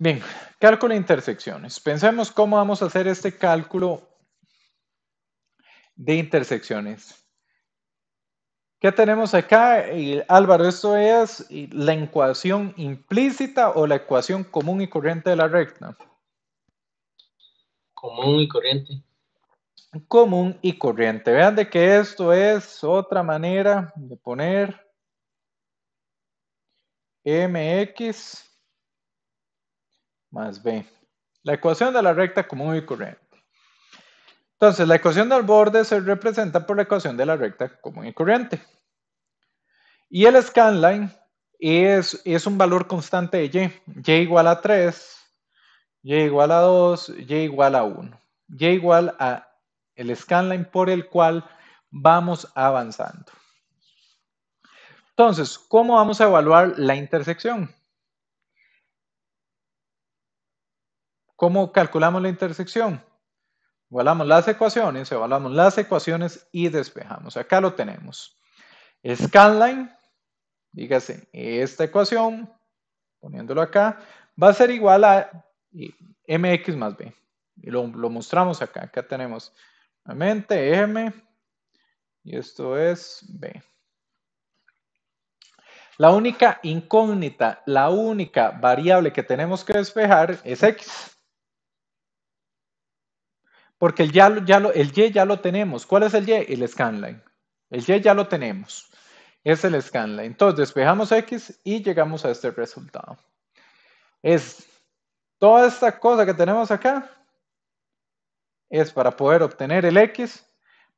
Bien, cálculo de intersecciones. Pensemos cómo vamos a hacer este cálculo de intersecciones. ¿Qué tenemos acá? Álvaro, esto es la ecuación implícita o la ecuación común y corriente de la recta. Común y corriente. Común y corriente. Vean de que esto es otra manera de poner mx más b. La ecuación de la recta común y corriente. Entonces, la ecuación del borde se representa por la ecuación de la recta común y corriente. Y el scanline es, es un valor constante de y. Y igual a 3, y igual a 2, y igual a 1. Y igual a el scanline por el cual vamos avanzando. Entonces, ¿cómo vamos a evaluar la intersección? ¿Cómo calculamos la intersección? Igualamos las ecuaciones, evaluamos las ecuaciones y despejamos. Acá lo tenemos. Scanline, dígase, esta ecuación, poniéndolo acá, va a ser igual a mx más b. Y lo, mostramos acá. Acá tenemos nuevamente m y esto es b. La única incógnita, la única variable que tenemos que despejar es x. Porque el, ya, Y ya lo tenemos. ¿Cuál es el Y? El scanline. El Y ya lo tenemos. Es el scanline. Entonces despejamos X y llegamos a este resultado. Es toda esta cosa que tenemos acá. Es para poder obtener el X,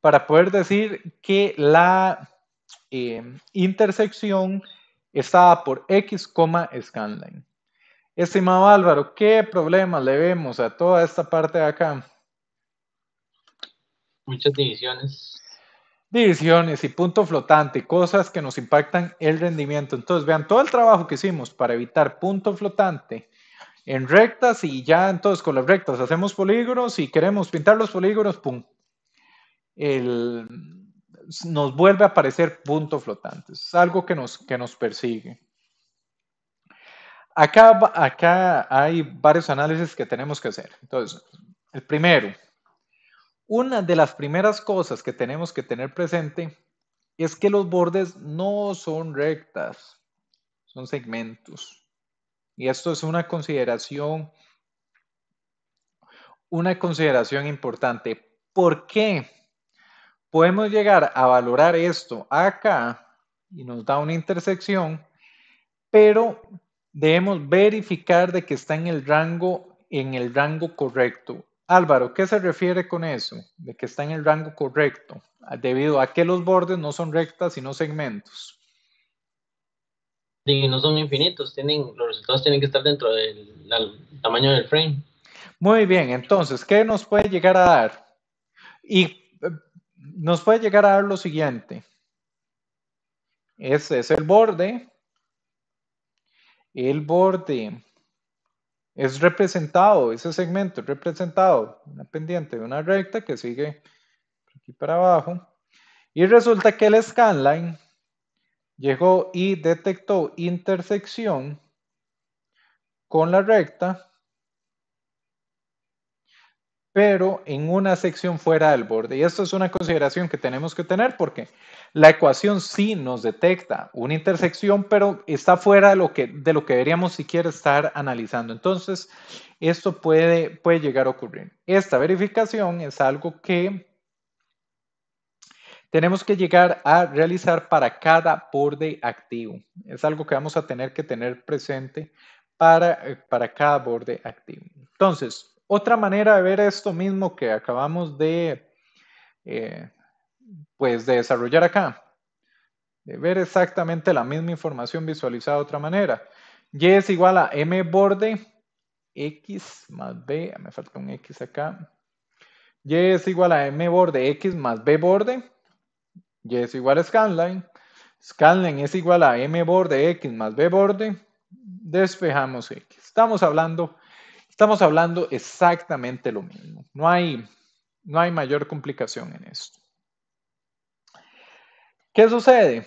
para poder decir que la eh, intersección estaba por X, scanline. Estimado Álvaro, ¿qué problemas le vemos a toda esta parte de acá? Muchas divisiones. Divisiones y punto flotante, cosas que nos impactan el rendimiento. Entonces, vean todo el trabajo que hicimos para evitar punto flotante en rectas y ya entonces con las rectas hacemos polígonos y queremos pintar los polígonos, ¡pum! El, nos vuelve a aparecer punto flotante. Es algo que nos, que nos persigue. Acá, acá hay varios análisis que tenemos que hacer. Entonces, el primero, una de las primeras cosas que tenemos que tener presente es que los bordes no son rectas, son segmentos. Y esto es una consideración, una consideración importante. ¿Por qué? Podemos llegar a valorar esto acá y nos da una intersección, pero debemos verificar de que está en el rango, en el rango correcto. Álvaro, ¿qué se refiere con eso? De que está en el rango correcto, debido a que los bordes no son rectas, sino segmentos. Y no son infinitos, tienen, los resultados tienen que estar dentro del, tamaño del frame. Muy bien, entonces, ¿qué nos puede llegar a dar? Y eh, nos puede llegar a dar lo siguiente. Ese es el borde. El borde es representado, ese segmento es representado, una pendiente de una recta que sigue aquí para abajo. Y resulta que el scanline llegó y detectó intersección con la recta pero en una sección fuera del borde. Y esto es una consideración que tenemos que tener porque la ecuación sí nos detecta una intersección, pero está fuera de lo que, de lo que deberíamos siquiera estar analizando. Entonces, esto puede, puede llegar a ocurrir. Esta verificación es algo que tenemos que llegar a realizar para cada borde activo. Es algo que vamos a tener que tener presente para, eh, para cada borde activo. Entonces, otra manera de ver esto mismo que acabamos de, eh, pues desarrollar acá, de ver exactamente la misma información visualizada de otra manera. Y es igual a m borde x más b, me falta un x acá. Y es igual a m borde x más b borde. Y es igual a scanline. Scanline es igual a m borde x más b borde. Despejamos x. Estamos hablando Estamos hablando exactamente lo mismo. No hay, no hay mayor complicación en esto. ¿Qué sucede?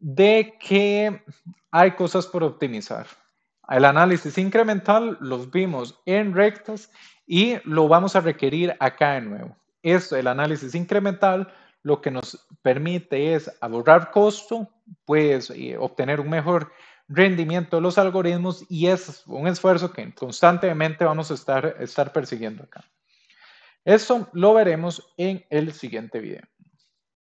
De que hay cosas por optimizar. El análisis incremental los vimos en rectas y lo vamos a requerir acá de nuevo. Es el análisis incremental, lo que nos permite es ahorrar costo, pues obtener un mejor rendimiento de los algoritmos y es un esfuerzo que constantemente vamos a estar, estar persiguiendo acá. Eso lo veremos en el siguiente video.